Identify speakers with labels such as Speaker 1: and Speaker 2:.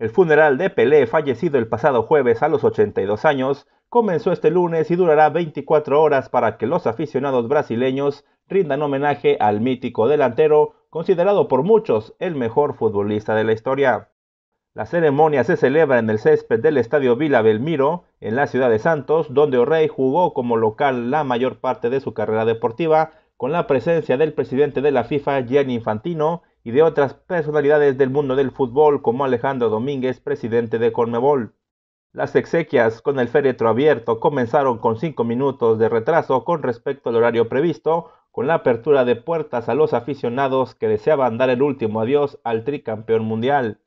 Speaker 1: El funeral de Pelé, fallecido el pasado jueves a los 82 años, comenzó este lunes y durará 24 horas para que los aficionados brasileños rindan homenaje al mítico delantero, considerado por muchos el mejor futbolista de la historia. La ceremonia se celebra en el césped del Estadio Vila Belmiro, en la ciudad de Santos, donde O'Reilly jugó como local la mayor parte de su carrera deportiva, con la presencia del presidente de la FIFA, Gianni Infantino, y de otras personalidades del mundo del fútbol como Alejandro Domínguez, presidente de Cornebol. Las exequias con el féretro abierto comenzaron con cinco minutos de retraso con respecto al horario previsto, con la apertura de puertas a los aficionados que deseaban dar el último adiós al tricampeón mundial.